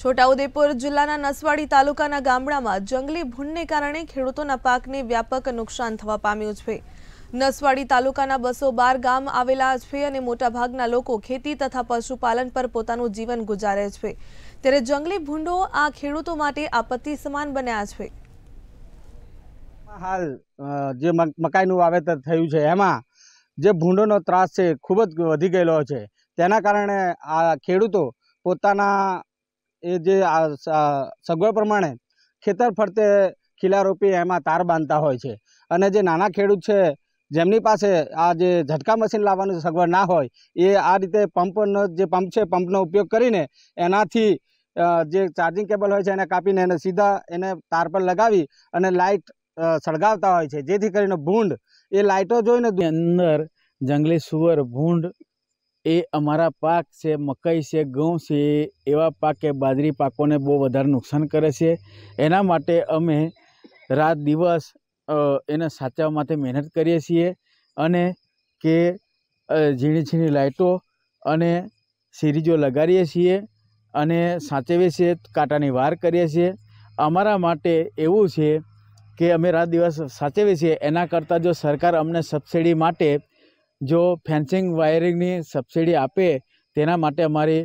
છોટાઉદેપુર જિલ્લાના નસવાડી તાલુકાના ગામડામાં જંગલી ભૂંડને કારણે ખેડૂતોના પાકને વ્યાપક નુકસાન થવા પામ્યું છે નસવાડી તાલુકાના બસો બાર ગામ આવેલા છે અને મોટાભાગના લોકો ખેતી તથા પશુપાલન પર પોતાનું જીવન ગુજારે છે ત્યારે જંગલી ભૂંડો આ ખેડૂતો માટે આપત્તિ સમાન બન્યા છે હાલ જે મકાઈનું વાવેતર થયું છે એમાં જે ભૂંડોનો ત્રાસ છે ખૂબ જ વધી ગયેલો છે તેના કારણે આ ખેડૂતો પોતાના એ જે સગવડ પ્રમાણે ખેતર ફરતે ખીલારોપી એમાં તાર બાંધતા હોય છે અને જે નાના ખેડૂત છે જેમની પાસે આ જે ઝટકા મશીન લાવવાનું સગવડ ના હોય એ આ રીતે પંપનો જે પંપ છે પંપનો ઉપયોગ કરીને એનાથી જે ચાર્જિંગ કેબલ હોય છે એને કાપીને એને સીધા એને તાર પર લગાવી અને લાઇટ સળગાવતા હોય છે જેથી કરીને ભૂંડ એ લાઇટો જોઈને અંદર જંગલી સુવર ભૂંડ એ અમારા પાક છે મકાઈ છે ઘઉં છે એવા પાક કે બાજરી પાકોને બહુ વધારે નુકસાન કરે છે એના માટે અમે રાત દિવસ એને સાચવવા માટે મહેનત કરીએ છીએ અને કે ઝીણી ઝીણી લાઇટો અને સિરીજો લગાડીએ છીએ અને સાચવીએ છીએ કાંટાની વાર કરીએ છીએ અમારા માટે એવું છે કે અમે રાત દિવસ સાચવીએ છીએ એના કરતાં જો સરકાર અમને સબસિડી માટે જો ફેન્સિંગ વાયરિંગની સબસિડી આપે તેના માટે અમારી